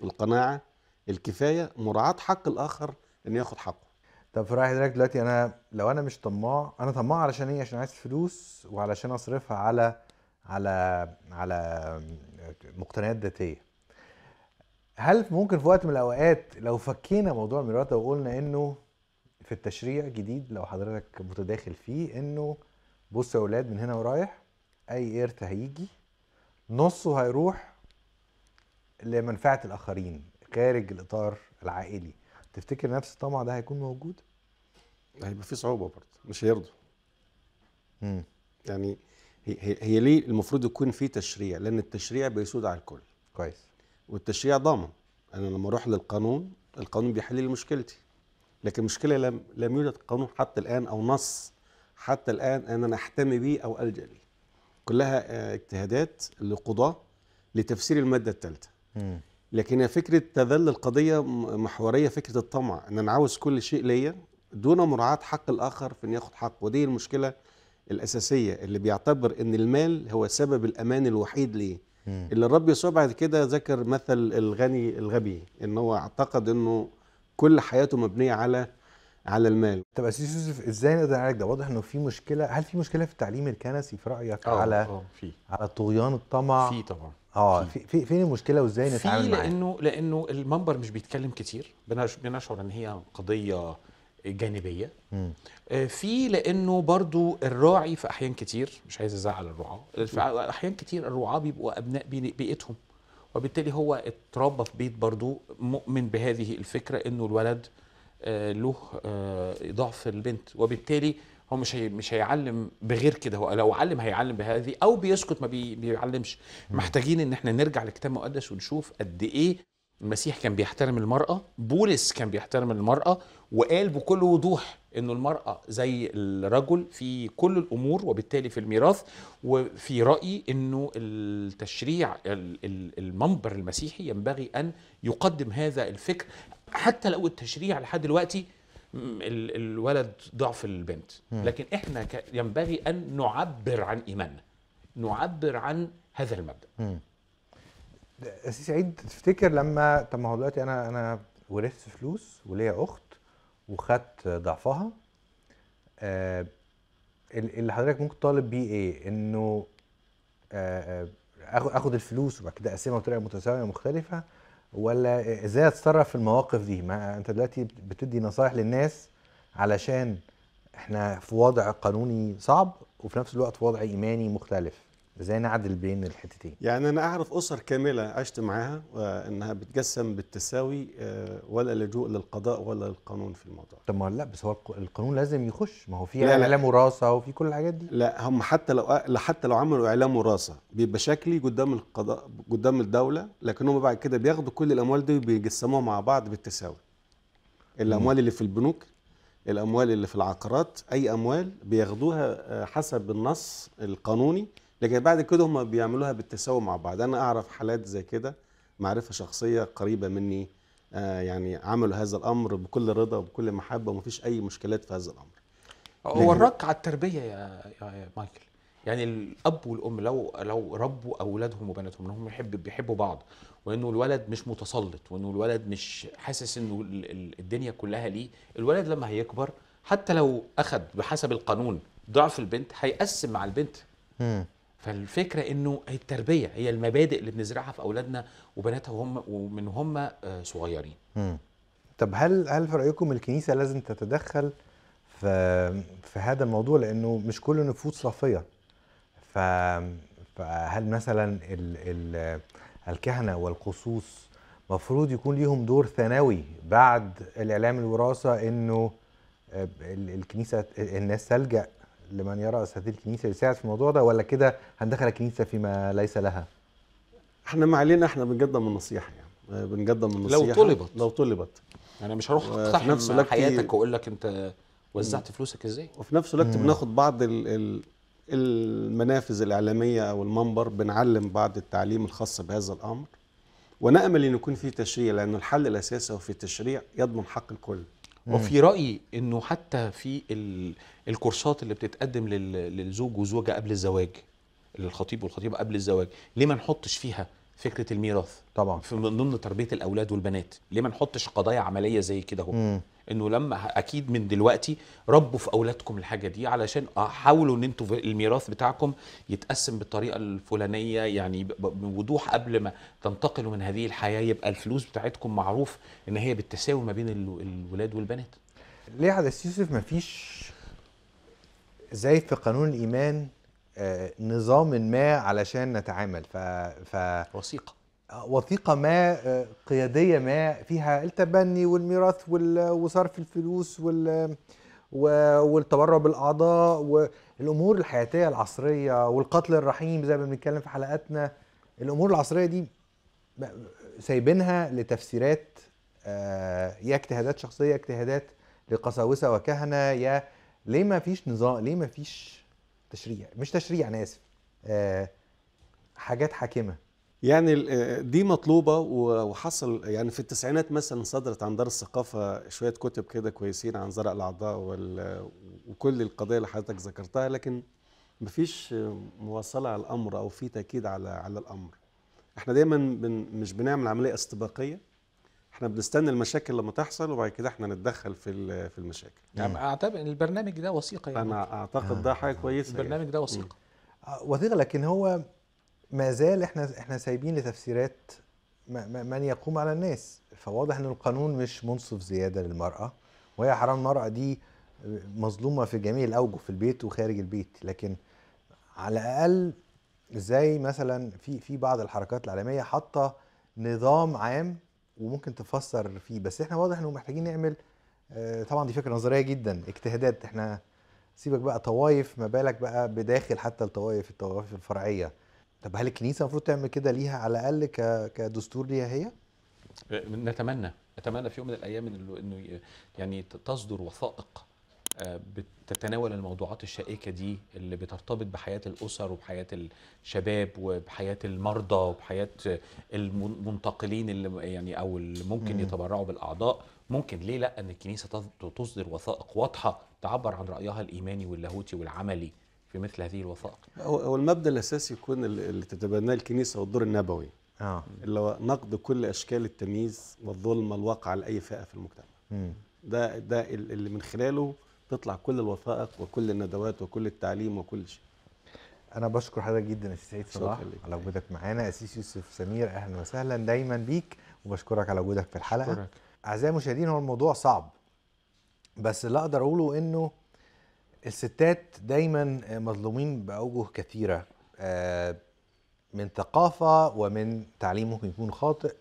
القناعه الكفايه مراعاه حق الاخر انه ياخد حقه طب في رأي حضرتك دلوقتي انا لو انا مش طماع انا طماع علشان ايه عشان عايز فلوس وعلشان اصرفها على على على مقتنيات ذاتيه هل ممكن في وقت من الاوقات لو فكينا موضوع الميراث وقلنا انه في التشريع جديد لو حضرتك متداخل فيه انه بصوا يا اولاد من هنا ورايح اي ارث هيجي نصه هيروح لمنفعه الاخرين خارج الاطار العائلي تفتكر نفس الطمع ده هيكون موجود هيبقى في صعوبه برضه مش هيرضوا امم يعني هي هي ليه المفروض يكون في تشريع لان التشريع بيسود على الكل كويس والتشريع ضامن انا لما اروح للقانون القانون بيحل لي مشكلتي لكن مشكله لم لم يوجد قانون حتى الان او نص حتى الان ان انا احتمي به او الجا ليه كلها آه، اجتهادات لقضاه لتفسير الماده الثالثه لكن فكره تذل القضيه محوريه فكره الطمع ان انا عاوز كل شيء ليا دون مراعاه حق الاخر في ان ياخد حقه ودي المشكله الاساسيه اللي بيعتبر ان المال هو سبب الامان الوحيد ليه اللي الرب يسوع بعد كده ذكر مثل الغني الغبي ان هو اعتقد انه كل حياته مبنيه على على المال طب اسيس يوسف ازاي نقدر نعالج ده واضح انه في مشكله هل في مشكله في التعليم الكنسي في رايك أوه على أوه في. على طغيان الطمع في طبعا اه في. في فين المشكله وازاي نتعامل معاها لانه لانه المنبر مش بيتكلم كتير بنشعر ان هي قضيه جانبيه آه، في لانه برضو الراعي في احيان كتير مش عايز ازعل الرعاه احيان كتير الرعاه بيبقوا ابناء بيئتهم وبالتالي هو اتربى في بيت برضو مؤمن بهذه الفكره انه الولد آه، له آه، ضعف البنت وبالتالي هو مش هي مش هيعلم بغير كده هو لو علم هيعلم بهذه او بيسكت ما بي بيعلمش محتاجين ان احنا نرجع للكتاب المقدس ونشوف قد ايه المسيح كان بيحترم المرأة بولس كان بيحترم المرأة وقال بكل وضوح انه المراه زي الرجل في كل الامور وبالتالي في الميراث وفي رايي انه التشريع المنبر المسيحي ينبغي ان يقدم هذا الفكر حتى لو التشريع لحد دلوقتي الولد ضعف البنت لكن احنا ينبغي ان نعبر عن ايماننا نعبر عن هذا المبدا اسيس سعيد تفتكر لما طب ما هو دلوقتي انا انا ورثت فلوس وليا اخت وخدت ضعفها آه، اللي حضرتك ممكن تطالب بيه ايه انه آه، آه، اخد الفلوس وبعد كده اقسمها بطريقه متساويه مختلفه ولا ازاي اتصرف في المواقف دي ما انت دلوقتي بتدي نصايح للناس علشان احنا في وضع قانوني صعب وفي نفس الوقت في وضع ايماني مختلف ازاي نعدل بين الحتتين يعني انا اعرف اسر كامله عشت معاها انها بتقسم بالتساوي آه، ولا لجوء للقضاء ولا للقانون في الموضوع طب ما لا بس هو القانون لازم يخش ما هو في اعلام وراثه وفي كل الحاجات دي لا هم حتى لو حتى لو عملوا اعلام وراثه بيبقى شكلي قدام القضاء قدام الدوله لكن هم بعد كده بياخدوا كل الاموال دي وبيجسموها مع بعض بالتساوي الاموال اللي في البنوك الاموال اللي في العقارات اي اموال بياخدوها آه، حسب النص القانوني لكن بعد كده هم بيعملوها بالتساوي مع بعض انا اعرف حالات زي كده معرفه شخصيه قريبه مني آه يعني عملوا هذا الامر بكل رضا وبكل محبه ومفيش اي مشكلات في هذا الامر هو الرك على التربيه يا, يا مايكل يعني الاب والام لو لو ربوا اولادهم وبناتهم انهم يحب بيحبوا بعض وانه الولد مش متسلط وانه الولد مش حاسس انه الدنيا كلها ليه الولد لما هيكبر حتى لو اخذ بحسب القانون ضعف البنت هيقسم مع البنت فالفكره انه التربيه هي المبادئ اللي بنزرعها في اولادنا وبناتها وهم ومن هم آه، صغيرين. مم. طب هل هل في رايكم الكنيسه لازم تتدخل في في هذا الموضوع لانه مش كل النفوس صافيه. ف فهل مثلا ال ال الكهنه والقصوص مفروض يكون ليهم دور ثانوي بعد الاعلام الوراثه انه آه، الكنيسه الناس تلجا لمن يرى اساتذه الكنيسة يساعد في الموضوع ده ولا كده هندخل الكنيسة فيما ليس لها؟ احنا ما علينا احنا بنقدم النصيحة يعني آه، بنقدم النصيحة لو طلبت لو طلبت يعني مش هروح آه، اقتحم حياتك واقول لك انت وزعت فلوسك ازاي؟ وفي نفس الوقت بناخد بعض الـ الـ المنافذ الإعلامية أو المنبر بنعلم بعض التعليم الخاص بهذا الأمر ونأمل أن يكون في تشريع لأن الحل الأساسي هو في التشريع يضمن حق الكل وفي رايي انه حتى في الكورسات اللي بتتقدم للزوج وزوجه قبل الزواج للخطيب والخطيبه قبل الزواج ليه ما نحطش فيها فكره الميراث طبعا في من ضمن تربيه الاولاد والبنات ليه ما نحطش قضايا عمليه زي كده انه لما اكيد من دلوقتي ربوا في اولادكم الحاجه دي علشان حاولوا ان انتوا الميراث بتاعكم يتقسم بالطريقه الفلانيه يعني بوضوح قبل ما تنتقلوا من هذه الحياه يبقى الفلوس بتاعتكم معروف ان هي بالتساوي ما بين الولاد والبنات. ليه حضرتك يوسف ما فيش زي في قانون الايمان آه، نظام ما علشان نتعامل ف, ف... وثيقه وثيقة ما آه، قيادية ما فيها التبني والميراث وصرف الفلوس وال والتبرع بالاعضاء والامور الحياتيه العصريه والقتل الرحيم زي ما بنتكلم في حلقاتنا الامور العصريه دي سايبينها لتفسيرات آه، يا اجتهادات شخصيه اجتهادات لقساوسه وكهنه يا ليه ما فيش نظام ليه ما فيش تشريع مش تشريع انا اسف آه، حاجات حاكمه يعني آه، دي مطلوبه وحصل يعني في التسعينات مثلا صدرت عن دار الثقافه شويه كتب كده كويسين عن زرع الاعضاء وكل القضايا اللي حضرتك ذكرتها لكن مفيش مواصله على الامر او في تاكيد على على الامر احنا دايما بن مش بنعمل عمليه استباقيه احنا بنستنى المشاكل لما تحصل وبعد كده احنا نتدخل في في المشاكل نعم. يعني اعتبر البرنامج ده وثيقه يعني انا اعتقد ده آه. حاجه كويسه البرنامج يعني. ده وثيقه آه، وثيقه لكن هو ما زال احنا احنا سايبين لتفسيرات من يقوم على الناس فواضح ان القانون مش منصف زياده للمراه وهي حرام المراه دي مظلومه في جميع الاوجه في البيت وخارج البيت لكن على الاقل زي مثلا في في بعض الحركات العالميه حاطه نظام عام وممكن تفسر فيه بس احنا واضح انه محتاجين نعمل آه، طبعا دي فكره نظريه جدا اجتهادات احنا سيبك بقى طوائف ما بالك بقى بداخل حتى الطوائف الطوائف الفرعيه طب هل الكنيسه المفروض تعمل كده ليها على الاقل كدستور ليها هي؟ أه، نتمنى نتمنى في يوم من الايام انه يعني تصدر وثائق أه، بتتناول الموضوعات الشائكه دي اللي بترتبط بحياه الاسر وبحياه الشباب وبحياه المرضى وبحياه المنتقلين اللي يعني او اللي ممكن يتبرعوا بالاعضاء ممكن ليه لا ان الكنيسه تصدر وثائق واضحه تعبر عن رايها الايماني واللاهوتي والعملي في مثل هذه الوثائق هو المبدا الاساسي يكون اللي تتبناه الكنيسه والدور النبوي اه اللي هو نقد كل اشكال التمييز والظلم الواقع على اي فئه في المجتمع م. ده ده اللي من خلاله تطلع كل الوثائق وكل الندوات وكل التعليم وكل شيء انا بشكر حضرتك جدا استاذ سعيد صلاح على وجودك معانا اسيس يوسف سمير اهلا وسهلا دايما بيك وبشكرك على وجودك في الحلقه اعزائي المشاهدين هو الموضوع صعب بس اللي اقدر اقوله انه الستات دايما مظلومين باوجه كثيره آه، من ثقافه ومن تعليم ممكن يكون خاطئ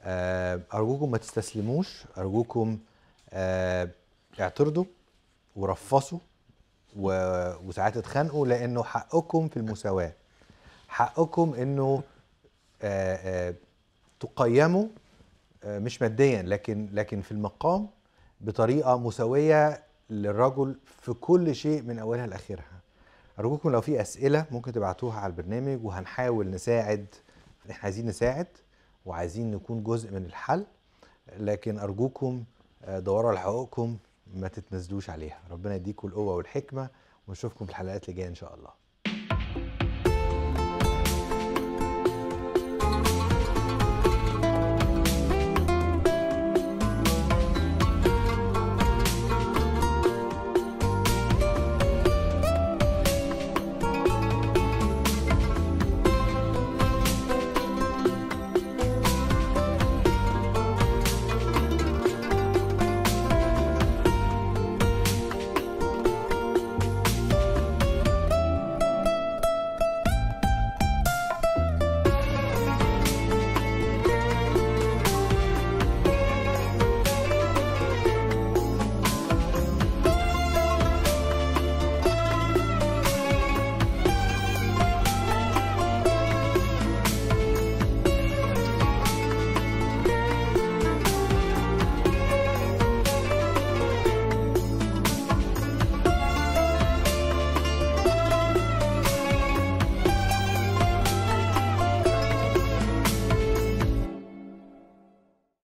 آه، ارجوكم ما تستسلموش ارجوكم آه، اعترضوا ورفصوا و... وساعات اتخانقوا لانه حقكم في المساواه حقكم انه تقيموا مش ماديا لكن لكن في المقام بطريقه مساويه للرجل في كل شيء من اولها لاخرها ارجوكم لو في اسئله ممكن تبعتوها على البرنامج وهنحاول نساعد احنا عايزين نساعد وعايزين نكون جزء من الحل لكن ارجوكم آه، دوروا على حقوقكم ما تتنزلوش عليها ربنا يديكم القوه والحكمه ونشوفكم في الحلقات اللي جايه ان شاء الله